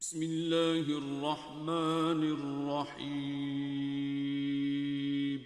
بسم الله الرحمن الرحيم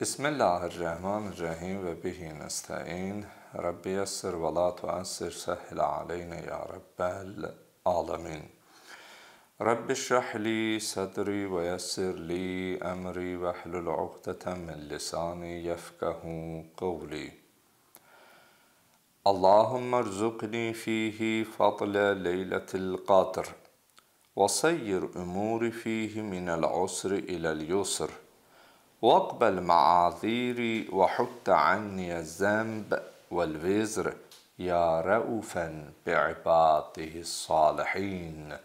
بسم الله الرحمن الرحيم وبه نستعين ربي يسر ولا تعسر سهل علينا يا رب العالمين رب اشرح لي صدري ويسر لي أمري واحلل عقدة من لساني يفقه قولي اللهم ارزقني فيه فضل ليلة القدر وصير أموري فيه من العسر إلى اليسر واقبل معاذيري وحط عني الذنب والوزر يا رؤوفا بعباده الصالحين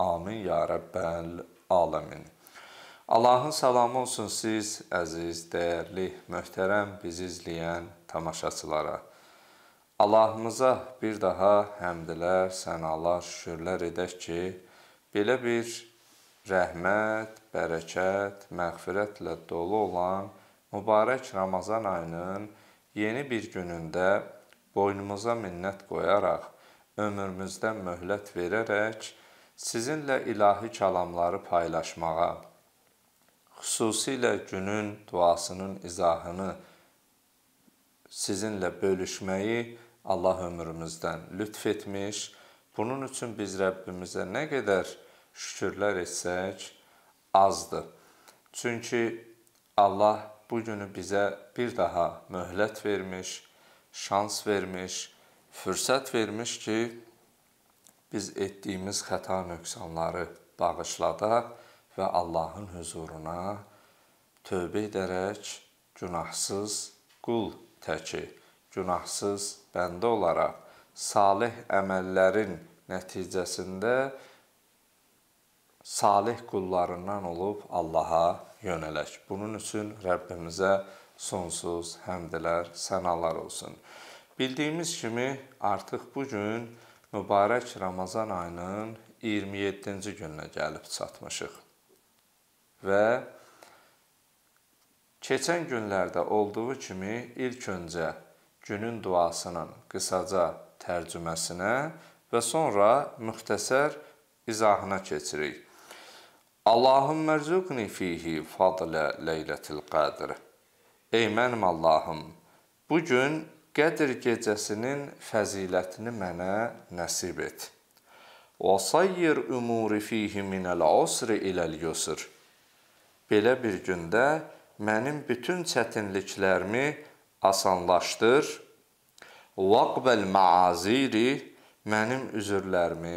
آمين يا رب العالمين Allahın salamı olsun siz, əziz, dəyərli, möhtərəm bizi izləyən tamaşaçılara. Allahımıza bir daha həmdlər, sənalar, şükürlər edək ki, belə bir rəhmət, bərəkət, məğfirətlə dolu olan mübarək Ramazan ayının yeni bir günündə boynumuza minnət qoyaraq, ömrümüzdə möhlət verərək sizinlə ilahi kəlamları paylaşmağa, xüsusilə günün duasının izahını sizinlə bölüşməyi Allah ömrümüzdən lütf etmiş. Bunun üçün biz Rəbbimizə nə qədər şükürlər etsək azdır. Çünki Allah bu günü bizə bir daha möhlət vermiş, şans vermiş, fürsət vermiş ki, biz etdiyimiz xəta nöqsanları bağışladaq və Allahın huzuruna tövbə edərək günahsız qul təki, günahsız bəndə olaraq salih əməllərin nəticəsində salih qullarından olub Allah'a yönələk. Bunun üçün Rəbbimizə sonsuz həmdlər, sənalar olsun. Bildiyimiz kimi artıq bu gün mübarək Ramazan ayının 27-ci gününə gəlib çatmışıq. Və keçən günlərdə olduğu kimi ilk öncə günün duasının qısaca tərcüməsinə və sonra müxtəsər izahına keçirik. Allahümmə rzuqni fihi fadlə leylətil qadr. Ey mənim Allahım, bu gün Qədr gecəsinin fəzilətini mənə nəsib et. Və sayyir umuri fihi minəl usri iləl yusr. Belə bir gündə mənim bütün çətinliklərimi asanlaşdır. Vaqbəl maaziri mənim üzrlərimi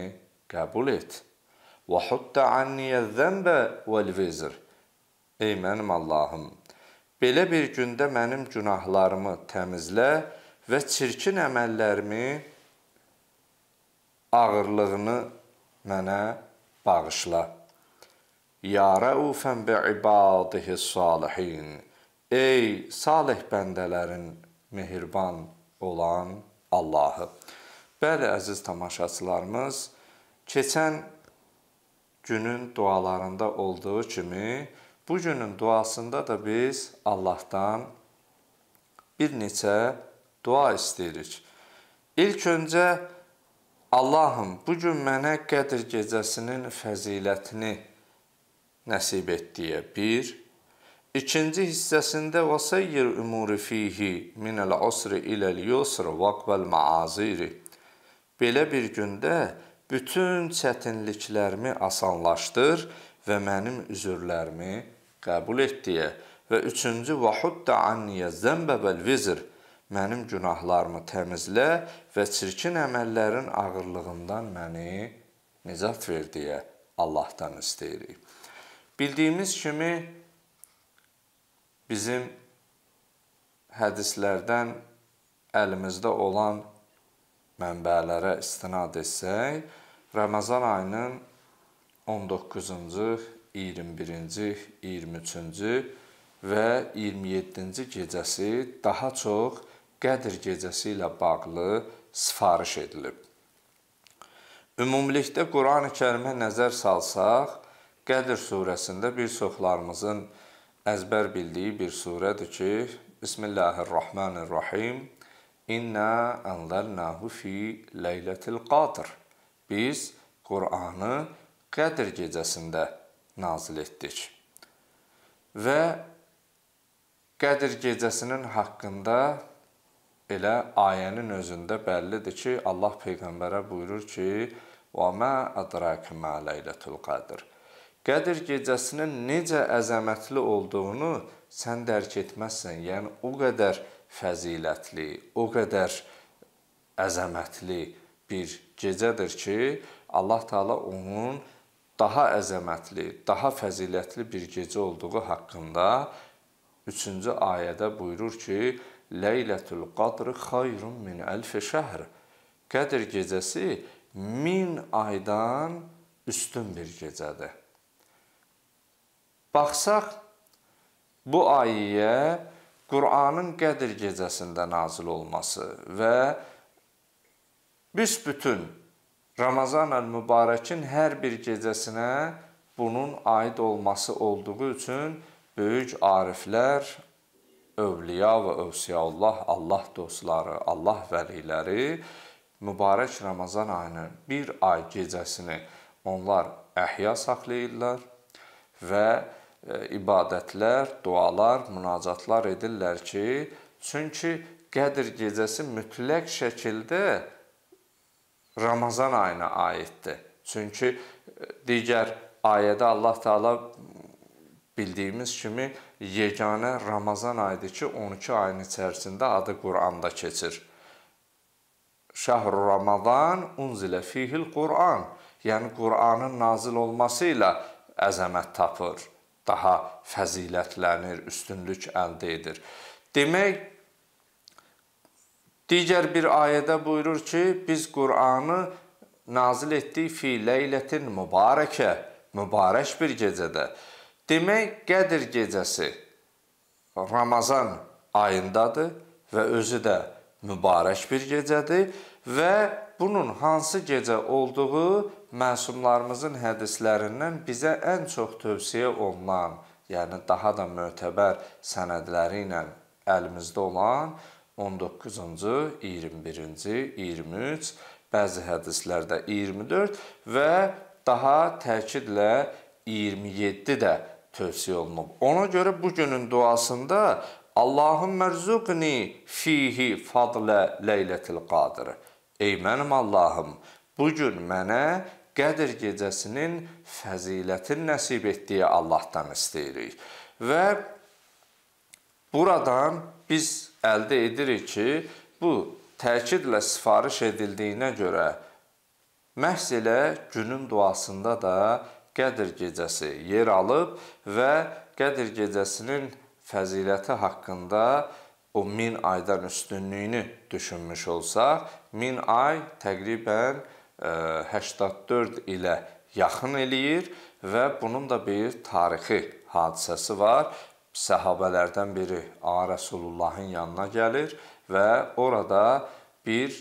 qəbul et. Və hutta anniyə zənbə vəl vizr. Ey mənim Allahım, belə bir gündə mənim günahlarımı təmizlə və çirkin əməllərimi ağırlığını mənə bağışla. Ya raufan bi ibadihi salihin. Ey salih bəndələrin mehriban olan Allahı. Bəli, əziz tamaşaçılarımız, keçən günün dualarında olduğu kimi bu günün duasında da biz Allahdan bir neçə dua istəyirik. İlk öncə Allahım, bu gün mənə Qədr gecəsinin fəzilətini nəsib et deyə 1 İkinci hissəsində vasayyir umuri fihi minəl usri iləl yusr vaqbəl maaziri. Belə bir gündə bütün çətinliklərimi asanlaşdır və mənim üzürlərimi qəbul et deyə və üçüncü vahudda anniyə zəmbə vəl vizr mənim günahlarımı təmizlə və çirkin əməllərin ağırlığından məni nicat ver deyə Allahdan istəyirik. Bildiyimiz kimi bizim hədislərdən əlimizdə olan mənbələrə istinad etsək, Ramazan ayının 19-cu, 21-ci, 23-cü və 27-ci gecəsi daha çox Qədr gecəsi ilə bağlı sifariş edilib. Ümumilikdə Qurani-Kərimə nəzər salsaq, Qədr surəsində bir çoxlarımızın əzbər bildiyi bir surədir ki, Bismillahir-Rahmanir-Rahim. İnna anzalnahu fi laylatil qadr. Biz Qur'anı Qədr gecəsində nazil etdik. Və Qədr gecəsinin haqqında elə ayənin özündə bəllidir ki, Allah peyğəmbərə buyurur ki: "Və ma adraka ma laylatul qadr." Qədir gecəsinin necə əzəmətli olduğunu sən dərk etməzsən. Yəni o qədər fəzilətli, o qədər əzəmətli bir gecədir ki, Allah Taala onun daha əzəmətli, daha fəzilətli bir gecə olduğu haqqında 3-cü ayədə buyurur ki, Leylətul Qadr xayrun min alf şəhr. Qədr gecəsi 1000 aydan üstün bir gecədir. Baxsaq, bu ayəyə Qur'anın Qədir gecəsində nazil olması və büsbütün Ramazan əl-Mübarəkin hər bir gecəsinə bunun aid olması olduğu üçün böyük ariflər, övliya və övsiyaullah, Allah dostları, Allah vəliləri mübarək Ramazan ayının bir ay gecəsini onlar əhya saxlayırlar və E, ibadətlər, dualar, münacatlar edirlər ki, çünki Qədr gecəsi mütləq şəkildə Ramazan ayına aiddir. Çünki e, digər ayədə Allah Taala bildiyimiz kimi yeganə Ramazan ayıdır ki, 12 ayın içərisində adı Quranda keçir. Şəhrü Ramazan unzilə fihil Quran, yəni Quranın nazil olması ilə əzəmət tapır daha fəzilətlənir, üstünlük əldə edir. Demək digər bir ayədə buyurur ki, biz Qur'anı nazil etdik fi leylətin mübarəkə, mübarək bir gecədə. Demək Qədir gecəsi Ramazan ayındadır və özü də mübarək bir gecədir və bunun hansı gecə olduğu məsumlarımızın hədislərindən bizə ən çox tövsiyə olunan, yəni daha da mötəbər sənədləri ilə əlimizdə olan 19-cu, 21-ci, 23, bəzi hədislərdə 24 və daha təkidlə 27 də tövsiyə olunub. Ona görə bu günün duasında Allahım mərzuqni fihi fadlə leylətil qadir. Ey mənim Allahım, bu gün mənə Qədr gecəsinin fəzilətini nəsib etdiyi Allahdan istəyirik. Və buradan biz əldə edirik ki, bu təkidlə sifariş edildiyinə görə məhz elə günün duasında da Qədr gecəsi yer alıb və Qədr gecəsinin fəziləti haqqında o 1000 aydan üstünlüyünü düşünmüş olsaq, 1000 ay təqribən 1 84 e, ilə yaxın eləyir və bunun da bir tarixi hadisəsi var. Səhabələrdən biri A Rəsulullahın yanına gəlir və orada bir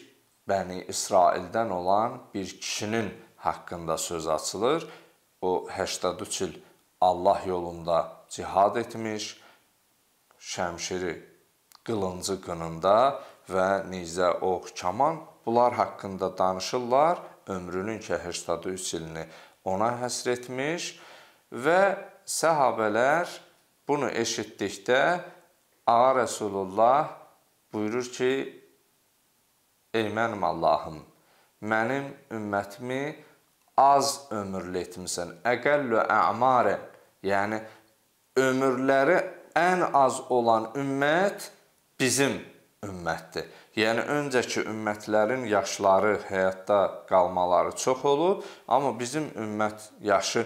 Bəni İsraildən olan bir kişinin haqqında söz açılır. O 83 il Allah yolunda cihad etmiş, şəmşiri qılıncı qınında və nizə, ox, kaman Bunlar haqqında danışırlar, ömrünün ki 83 ilini ona həsr etmiş və səhabələr bunu eşitdikdə Ağa Rəsulullah buyurur ki, Ey mənim Allahım, mənim ümmətimi az ömürlü etmisən, əqəllü əmarən, yəni ömürləri ən az olan ümmət bizim ümmətdir. Yəni öncəki ümmətlərin yaşları həyatda qalmaları çox olub, amma bizim ümmət yaşı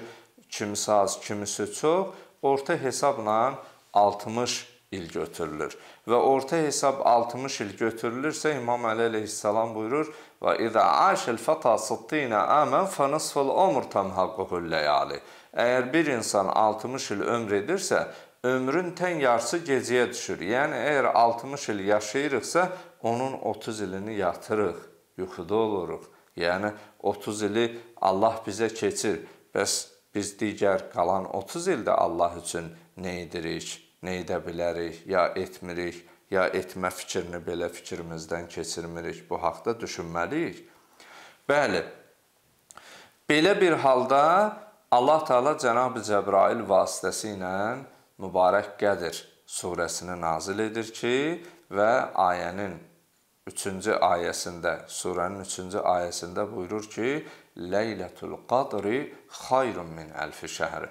kimisi az, kimisi çox, orta hesabla 60 il götürülür. Və orta hesab 60 il götürülürsə İmam Əli əleyhissalam buyurur: "Və izə aşil fata 60 aman fa nisful umr tamhaquhul layali." Əgər bir insan 60 il ömr edirsə, ömrün tən yarısı gecəyə düşür. Yəni əgər 60 il yaşayırıqsa, onun 30 ilini yatırıq, yuxuda oluruq. Yəni 30 ili Allah bizə keçir. Bəs biz digər qalan 30 ildə Allah üçün nə edirik, nə edə bilərik, ya etmirik, ya etmə fikrini belə fikrimizdən keçirmirik. Bu haqqda düşünməliyik. Bəli. Belə bir halda Allah Taala Cənab Cəbrail vasitəsilə mübarək Qədir surəsini nazil edir ki, və ayənin 3-cü ayəsində, surənin 3-cü ayəsində buyurur ki, Leylətul Qadri xayrun min əlfi şəhr.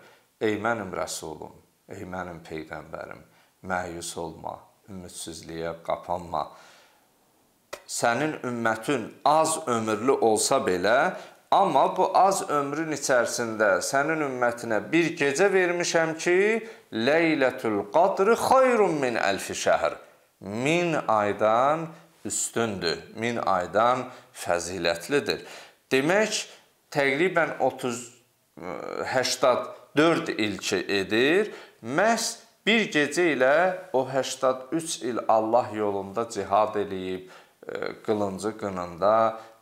Ey mənim rəsulum, ey mənim peyğəmbərim, məyus olma, ümidsizliyə qapanma. Sənin ümmətin az ömürlü olsa belə, amma bu az ömrün içərisində sənin ümmətinə bir gecə vermişəm ki, Leylətul Qadri xayrun min əlfi şəhr. 1000 aydan 1000 üstündür, min aydan fəzilətlidir. Demək, təqribən 30 84 il ki edir, məhz bir gecə ilə o 83 il Allah yolunda cihad eləyib, e, qılıncı qınında,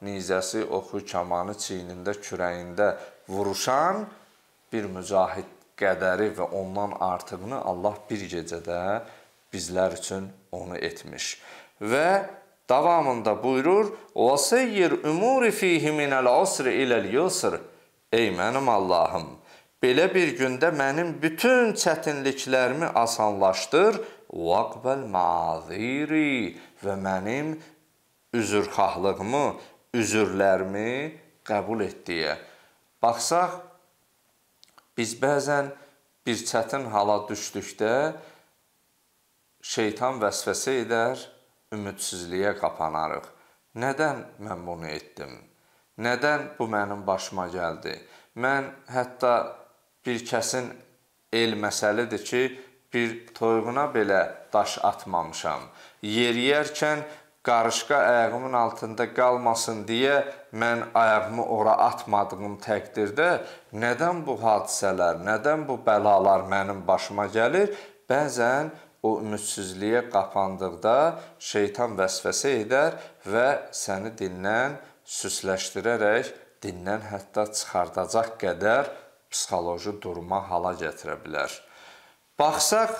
nizəsi oxu kamanı çiynində, kürəyində vuruşan bir mücahid qədəri və ondan artığını Allah bir gecədə bizlər üçün onu etmiş. Və Davamında buyurur: "Və seyyir umuri fihi minəl usr iləl yusr." Ey mənim Allahım, belə bir gündə mənim bütün çətinliklərimi asanlaşdır, vaqbal maziri və mənim üzrxahlığımı, üzrlərimi qəbul et deyə. Baxsaq biz bəzən bir çətin hala düşdükdə şeytan vəsvəsə edər, ümidsizliyə qapanarıq. Nədən mən bunu etdim? Nədən bu mənim başıma gəldi? Mən hətta bir kəsin el məsəlidir ki, bir toyuğuna belə daş atmamışam. Yeriyərkən qarışqa ayağımın altında qalmasın deyə mən ayağımı ora atmadığım təqdirdə nədən bu hadisələr, nədən bu bəlalar mənim başıma gəlir? Bəzən o ümidsizliyə qapandıqda şeytan vəsvəsə edər və səni dindən süsləşdirərək dindən hətta çıxardacaq qədər psixoloji duruma hala gətirə bilər. Baxsaq,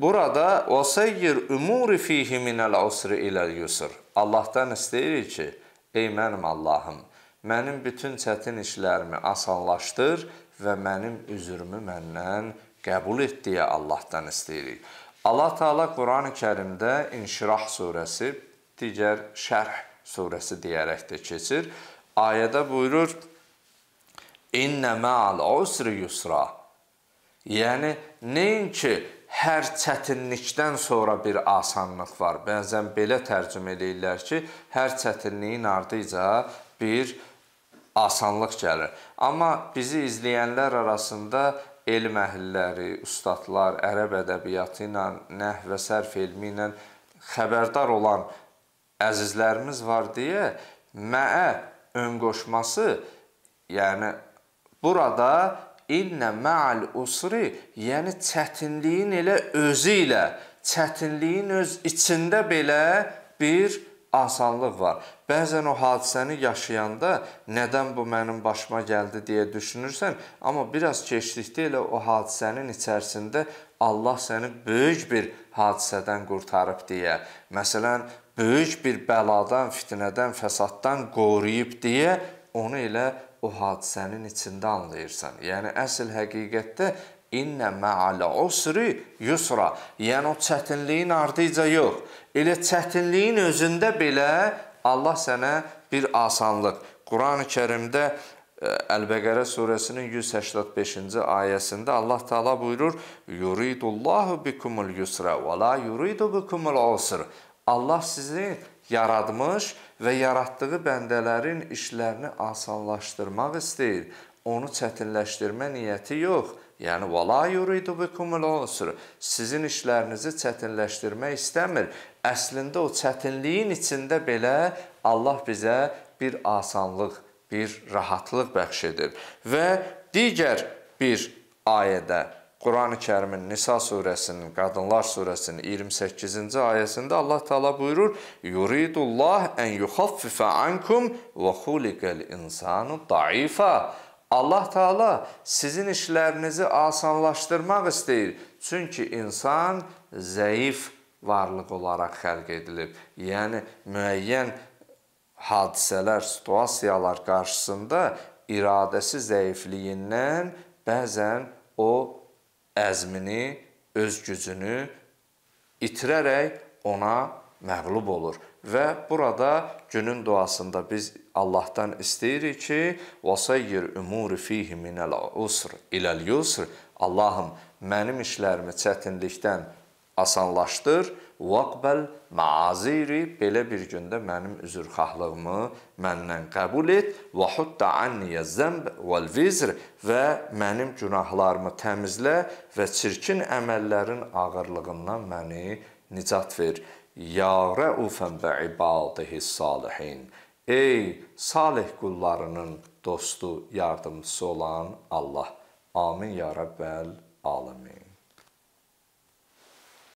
burada وَسَيِّرْ اُمُورِ ف۪يهِ مِنَ الْعُسْرِ اِلَى الْيُسْرِ Allahdan istəyirik ki, ey mənim Allahım, mənim bütün çətin işlərimi asanlaşdır və mənim üzrümü məndən qəbul etdiyi Allahdan istəyirik. Allah Taala Qurani Kərimdə İnşirah surəsi, digər Şərh surəsi deyərək də keçir. Ayədə buyurur: "İnnə ma'al usri yusra." Yəni nəinki hər çətinlikdən sonra bir asanlıq var. Bəzən belə tərcümə eləyirlər ki, hər çətinliyin ardınca bir asanlıq gəlir. Amma bizi izləyənlər arasında elm əhilləri, ustadlar ərəb ədəbiyyatı ilə, nəhv və sərf elmi ilə xəbərdar olan əzizlərimiz var deyə məə ön qoşması, yəni burada inna ma'al usri, yəni çətinliyin elə özü ilə, çətinliyin öz içində belə bir asanlıq var. Bəzən o hadisəni yaşayanda nədən bu mənim başıma gəldi deyə düşünürsən, amma biraz keçdikdə elə o hadisənin içərisində Allah səni böyük bir hadisədən qurtarıb deyə, məsələn, böyük bir bəladan, fitnədən, fəsaddan qoruyub deyə onu elə o hadisənin içində anlayırsan. Yəni əsl həqiqətdə İnnə mə'alə usri yusra. Yəni o çətinliyin ardıca yox. Elə çətinliyin özündə belə Allah sənə bir asanlıq. Qurani-Kərimdə e, Əl-Bəqərə surəsinin 185-ci ayəsində Allah Taala buyurur: "Yuridullahu bikumul yusra və la yuridu bikumul usr." Allah sizi yaratmış və yaratdığı bəndələrin işlərini asanlaşdırmaq istəyir. Onu çətinləşdirmə niyyəti yox. Yəni vala yuridu bikumul usr. Sizin işlərinizi çətinləşdirmək istəmir. Əslində o çətinliyin içində belə Allah bizə bir asanlıq, bir rahatlıq bəxş edir. Və digər bir ayədə Qurani-Kərimin Nisa surəsinin, Qadınlar surəsinin 28-ci ayəsində Allah Taala buyurur: "Yuridullah en yukhaffifə ankum və xuliqal insanu da'ifa." Allah Taala sizin işlərinizi asanlaşdırmaq istəyir. Çünki insan zəif varlıq olaraq xəlq edilib. Yəni müəyyən hadisələr, situasiyalar qarşısında iradəsi zəifliyindən bəzən o əzmini, öz gücünü itirərək ona məğlub olur. Və burada günün duasında biz Allahdan istəyirik ki, vasayyir umuri fihi minəl usr iləl yusr. Allahım, mənim işlərimi çətinlikdən asanlaşdır. Vaqbal maaziri belə bir gündə mənim üzrxahlığımı məndən qəbul et və hutta anniyə zəmb vəl vizr və mənim günahlarımı təmizlə və çirkin əməllərin ağırlığından məni nicat ver. Ya rəufən və ibadihi salihin. Ey salih qullarının dostu, yardımcısı olan Allah. Amin ya Rəbbəl alamin.